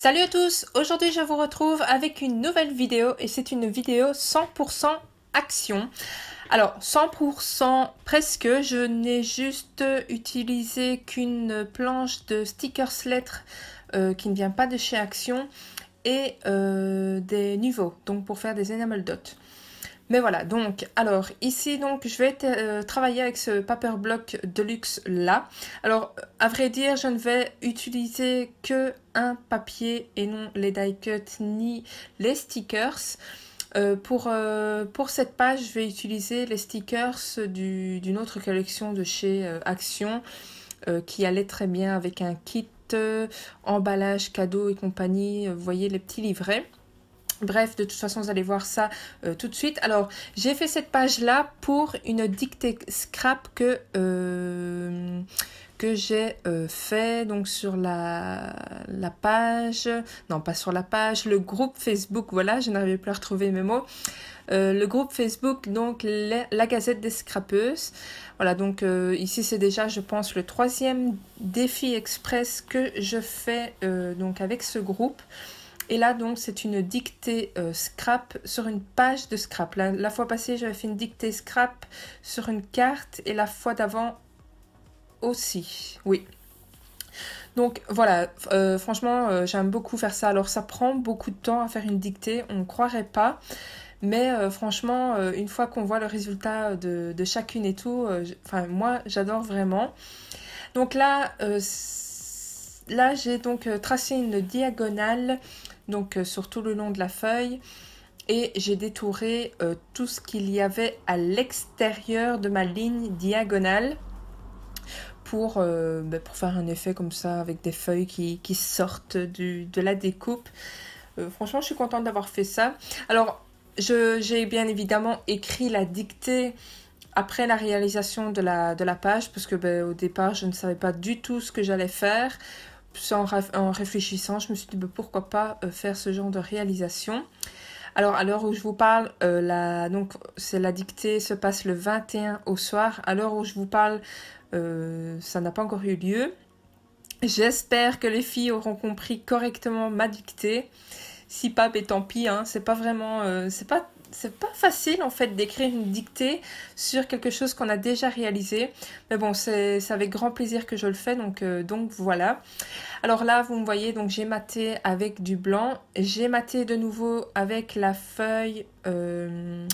Salut à tous, aujourd'hui je vous retrouve avec une nouvelle vidéo et c'est une vidéo 100% action. Alors 100% presque, je n'ai juste utilisé qu'une planche de stickers lettres euh, qui ne vient pas de chez Action et euh, des niveaux, donc pour faire des enamel dots. Mais voilà, donc, alors, ici, donc, je vais euh, travailler avec ce paper block deluxe là. Alors, à vrai dire, je ne vais utiliser que un papier et non les die cuts ni les stickers. Euh, euh, pour, cette page, je vais utiliser les stickers d'une autre collection de chez Action qui allait très bien avec un kit emballage, cadeau et compagnie. Vous voyez les petits livrets. Bref, de toute façon, vous allez voir ça euh, tout de suite. Alors, j'ai fait cette page-là pour une dictée scrap que, euh, que j'ai euh, fait donc sur la, la page... Non, pas sur la page, le groupe Facebook, voilà, je n'arrivais plus à retrouver mes mots. le groupe Facebook, donc la Gazette des Scrapeuses. Voilà, donc ici c'est déjà, je pense, le troisième défi express que je fais donc avec ce groupe. Et là, donc, c'est une dictée euh, scrap sur une page de scrap. La, fois passée, j'avais fait une dictée scrap sur une carte et la fois d'avant aussi. Oui. Donc voilà, euh, franchement, euh, j'aime beaucoup faire ça. Alors ça prend beaucoup de temps à faire une dictée, on ne croirait pas. Mais franchement, une fois qu'on voit le résultat de, de chacune et tout, enfin moi j'adore vraiment. Donc là, là j'ai donc tracé une diagonale donc euh, sur tout le long de la feuille et j'ai détouré euh, tout ce qu'il y avait à l'extérieur de ma ligne diagonale pour, euh, ben, faire un effet comme ça avec des feuilles qui, sortent de la découpe. franchement, je suis contente d'avoir fait ça. Alors, j'ai bien évidemment écrit la dictée après la réalisation de la, page parce que ben, au départ, je ne savais pas du tout ce que j'allais faire en, réfléchissant, je me suis dit bah, pourquoi pas euh, faire ce genre de réalisation. Alors, à l'heure où je vous parle, euh, la, donc c'est la dictée se passe le 21 au soir. À l'heure où je vous parle, euh, ça n'a pas encore eu lieu. J'espère que les filles auront compris correctement ma dictée. Si pas, mais ben, tant pis. Hein. c'est pas vraiment, c'est pas c'est pas facile en fait d'écrire une dictée sur quelque chose qu'on a déjà réalisé. Mais bon, c'est avec grand plaisir que je le fais, donc, euh, donc voilà. Alors là, vous me voyez, donc j'ai maté avec du blanc, j'ai maté de nouveau avec la feuille euh,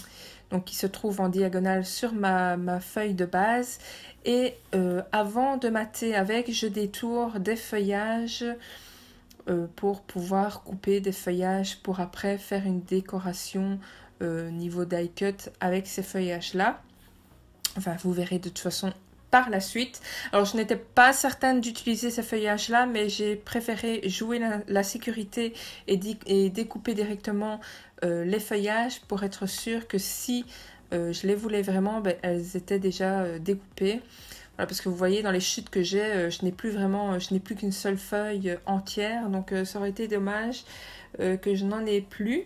donc qui se trouve en diagonale sur ma, feuille de base. Et euh, avant de mater avec, je détourne des feuillages pour pouvoir couper des feuillages pour après faire une décoration euh, niveau die cut avec ces feuillages là. Enfin, vous verrez de toute façon par la suite. Alors, je n'étais pas certaine d'utiliser ces feuillages là, mais j'ai préféré jouer la, sécurité et, découper directement euh, les feuillages pour être sûr que si euh, je les voulais vraiment, ben, elles étaient déjà découpées. Voilà, parce que vous voyez dans les chutes que j'ai, je n'ai plus vraiment, je n'ai plus qu'une seule feuille entière, donc ça aurait été dommage que je n'en ai plus.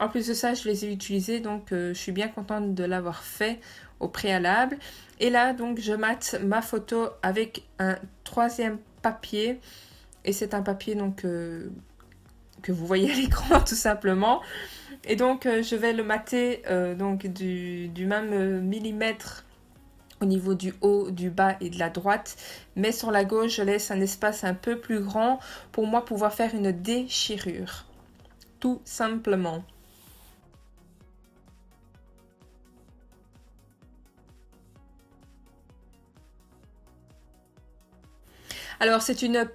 En plus de ça, je les ai utilisés, donc euh, je suis bien contente de l'avoir fait au préalable. Et là, donc, je mate ma photo avec un troisième papier. Et c'est un papier donc euh, que vous voyez à l'écran tout simplement. Et donc, euh, je vais le mater donc du, du même millimètre au niveau du haut, du bas et de la droite. Mais sur la gauche, je laisse un espace un peu plus grand pour moi pouvoir faire une déchirure. Tout simplement. Alors c'est une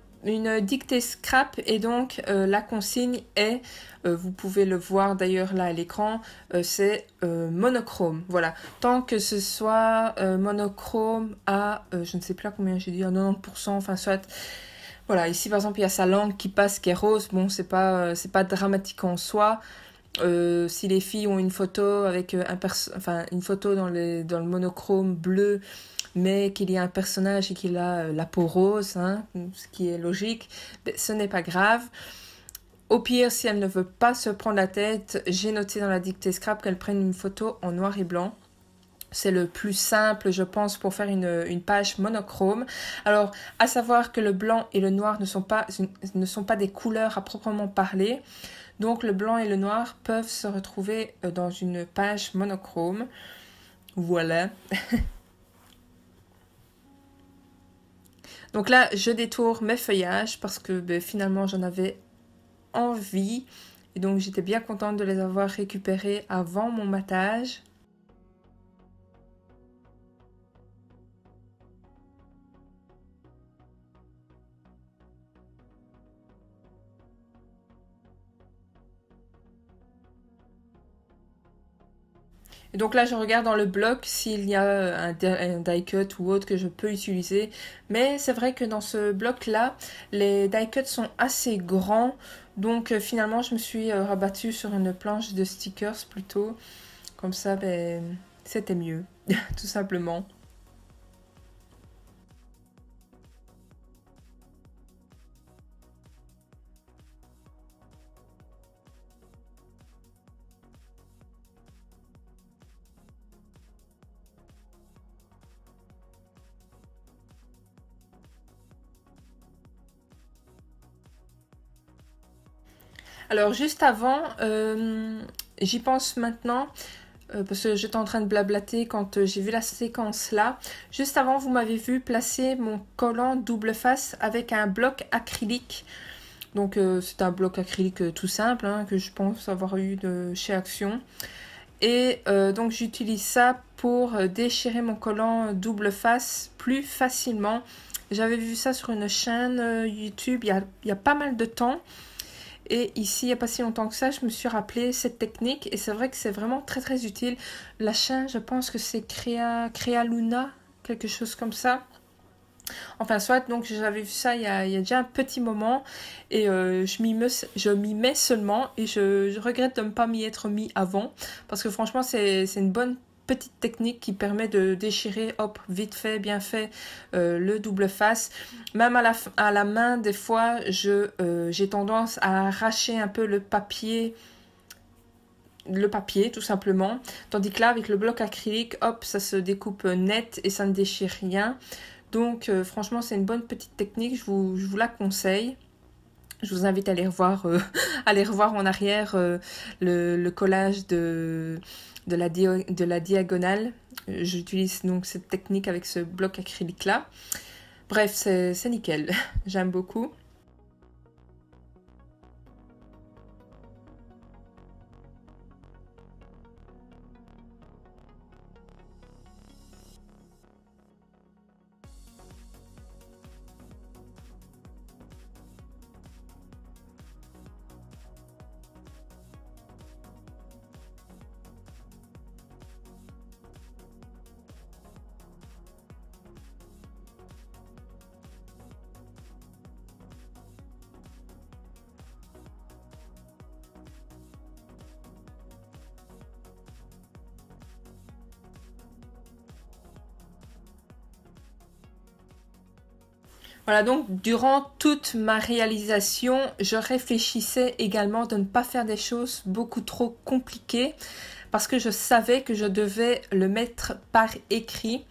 dictée scrap et donc euh, la consigne est, euh, vous pouvez le voir d'ailleurs là à l'écran, euh, c'est monochrome. Voilà, tant que ce soit monochrome à, je ne sais plus combien j'ai dit, à 90%, enfin soit... Voilà, ici par exemple il y a sa langue qui passe, qui est rose, bon c'est pas, c'est pas dramatique en soi. si les filles ont une photo avec un enfin, une photo dans, les, dans le monochrome bleu mais qu'il y a un personnage et qu'il a euh, la peau rose, hein, ce qui est logique, ben, ce n'est pas grave. Au pire, si elle ne veut pas se prendre la tête, j'ai noté dans la dictée scrap qu'elle prenne une photo en noir et blanc. C'est le plus simple, je pense, pour faire une, page monochrome. Alors, à savoir que le blanc et le noir ne sont, pas, ne sont pas des couleurs à proprement parler. Donc, le blanc et le noir peuvent se retrouver euh, dans une page monochrome. Voilà. Donc là, je détourne mes feuillages parce que ben, finalement, j'en avais envie. Et donc, j'étais bien contente de les avoir récupérés avant mon matage. donc là, je regarde dans le bloc s'il y a euh, un, die-cut ou autre que je peux utiliser. Mais c'est vrai que dans ce bloc-là, les die-cuts sont assez grands. Donc euh, finalement, je me suis euh, rabattue sur une planche de stickers plutôt. Comme ça, ben, c'était mieux, tout simplement. Alors juste avant, euh, j'y pense maintenant. Euh, parce que j'étais en train de blablater quand euh, j'ai vu la séquence là. Juste avant, vous m'avez vu placer mon collant double face avec un bloc acrylique. Donc c'est un bloc acrylique tout simple hein, que je pense avoir eu de chez Action. Et donc j'utilise ça pour déchirer mon collant double face plus facilement. J'avais vu ça sur une chaîne YouTube il y a pas mal de temps. Et ici, il n'y a pas si longtemps que ça, je me suis rappelé cette technique. Et c'est vrai que c'est vraiment très très utile. La chaîne, je pense que c'est Créa, Luna, quelque chose comme ça. Enfin, soit, donc j'avais vu ça il y, a, déjà un petit moment et euh, je m'y mets, seulement et je, je regrette de ne pas m'y être mis avant parce que franchement, c'est une bonne petite technique qui permet de déchirer, hop, vite fait, bien fait, euh, le double face. Même à la, à la main, des fois, euh, j'ai tendance à arracher un peu le papier le papier tout simplement tandis que là avec le bloc acrylique hop ça se découpe net et ça ne déchire rien donc euh, franchement c'est une bonne petite technique je vous, vous la conseille je vous invite à aller revoir, à aller revoir en arrière le, collage de, de la, diagonale. Euh, j'utilise donc cette technique avec ce bloc acrylique là. Bref, c'est nickel, j'aime beaucoup. Voilà, donc durant toute ma réalisation, je réfléchissais également de ne pas faire des choses beaucoup trop compliquées parce que je savais que je devais le mettre par écrit.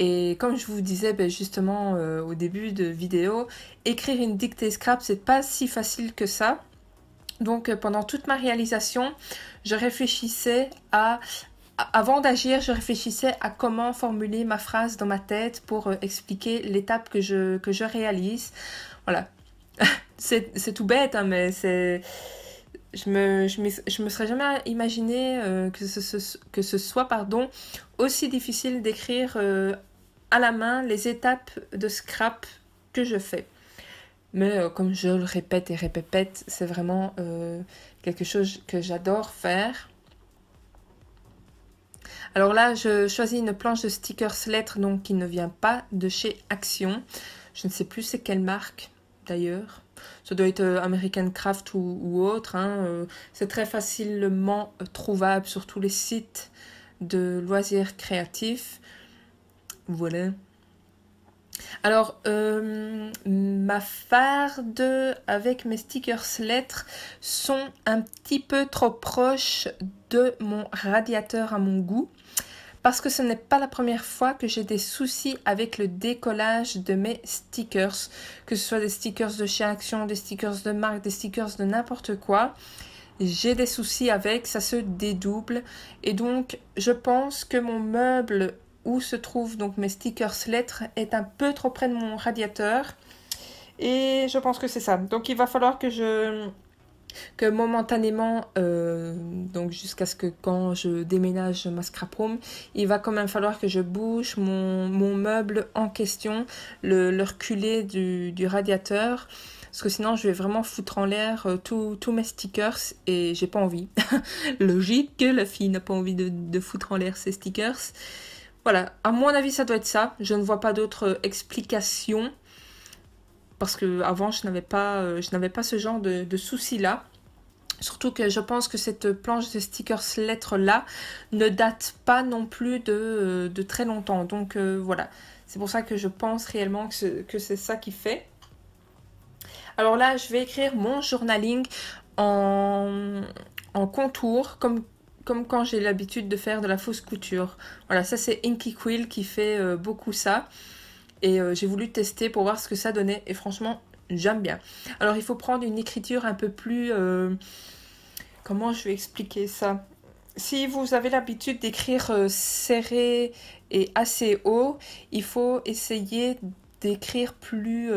Et comme je vous disais ben, justement euh, au début de vidéo, écrire une dictée scrap, c'est pas si facile que ça. Donc euh, pendant toute ma réalisation, je réfléchissais à avant d'agir, je réfléchissais à comment formuler ma phrase dans ma tête pour euh, expliquer l'étape que je, que je réalise. Voilà. c'est tout bête, hein, mais c'est... Je me, me, serais jamais imaginé euh, que, ce, que ce soit pardon, aussi difficile d'écrire euh, à la main les étapes de scrap que je fais. Mais comme je le répète et répète, c'est vraiment quelque chose que j'adore faire. Alors là, je choisis une planche de stickers lettres donc, qui ne vient pas de chez Action. Je ne sais plus c'est quelle marque d'ailleurs. Ça doit être euh, American Craft ou, autre. Hein, euh. C'est très facilement euh, trouvable sur tous les sites de loisirs créatifs. Voilà. Alors, euh, ma farde avec mes stickers lettres sont un petit peu trop proches de mon radiateur à mon goût parce que ce n'est pas la première fois que j'ai des soucis avec le décollage de mes stickers, que ce soit des stickers de chez Action, des stickers de marque, des stickers de n'importe quoi. J'ai des soucis avec, ça se dédouble et donc je pense que mon meuble où se trouve donc mes stickers lettres est un peu trop près de mon radiateur. Et je pense que c'est ça. Donc il va falloir que je que momentanément, euh, donc jusqu'à ce que quand je déménage ma scrap room, il va quand même falloir que je bouge mon, meuble en question, le, reculé reculer du, radiateur, parce que sinon je vais vraiment foutre en l'air euh, tous mes stickers et j'ai pas envie. Logique, que la fille n'a pas envie de, de foutre en l'air ses stickers. Voilà, à mon avis, ça doit être ça. Je ne vois pas d'autres euh, explications Parce que avant, je n'avais pas, euh, je n'avais pas ce genre de, soucis-là. Surtout que je pense que cette planche de stickers lettres là ne date pas non plus de, euh, très longtemps. Donc voilà, c'est pour ça que je pense réellement que c'est ça qui fait. Alors là, je vais écrire mon journaling en, en contour, comme comme quand j'ai l'habitude de faire de la fausse couture. Voilà, ça c'est Inky Quill qui fait euh, beaucoup ça. Et euh, j'ai voulu tester pour voir ce que ça donnait. Et franchement, j'aime bien. Alors il faut prendre une écriture un peu plus... Euh, comment je vais expliquer ça si vous avez l'habitude d'écrire serré et assez haut, il faut essayer d'écrire plus,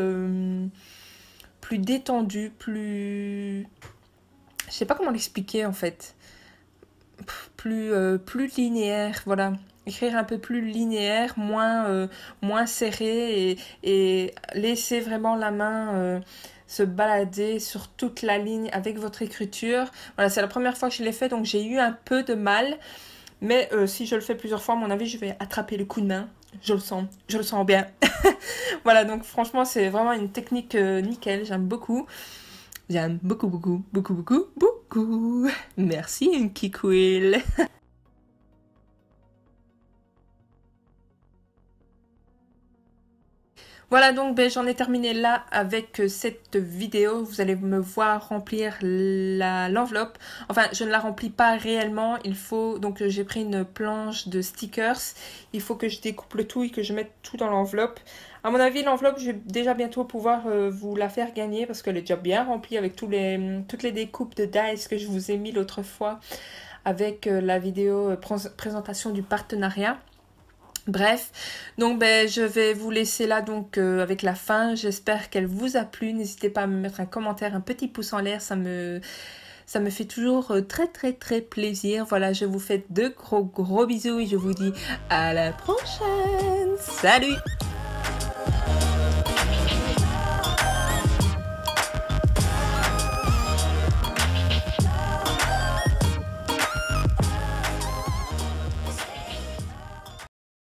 plus détendu, plus... Je sais pas comment l'expliquer en fait plus, euh, plus linéaire, voilà. Écrire un peu plus linéaire, moins, euh, moins serré et, laisser vraiment la main euh, se balader sur toute la ligne avec votre écriture. Voilà, c'est la première fois que je l'ai fait, donc j'ai eu un peu de mal. Mais si je le fais plusieurs fois, à mon avis, je vais attraper le coup de main. Je le sens, je le sens bien. voilà, donc franchement, c'est vraiment une technique nickel, j'aime beaucoup. J'aime beaucoup, beaucoup, beaucoup, beaucoup, beaucoup. Coucou Merci kikouille Voilà donc ben, j'en ai terminé là avec euh, cette vidéo. Vous allez me voir remplir l'enveloppe. Enfin je ne la remplis pas réellement. Il faut donc euh, j'ai pris une planche de stickers. Il faut que je découpe le tout et que je mette tout dans l'enveloppe. À mon avis l'enveloppe je vais déjà bientôt pouvoir euh, vous la faire gagner parce qu'elle est déjà bien remplie avec tous les, toutes les découpes de dice que je vous ai mis l'autre fois avec la vidéo présentation du partenariat. Bref, donc ben, je vais vous laisser là donc euh, avec la fin. J'espère qu'elle vous a plu. N'hésitez pas à me mettre un commentaire, un petit pouce en l'air, ça me ça me fait toujours euh, très très très plaisir. Voilà, je vous fais de gros gros bisous et je vous dis à la prochaine. Salut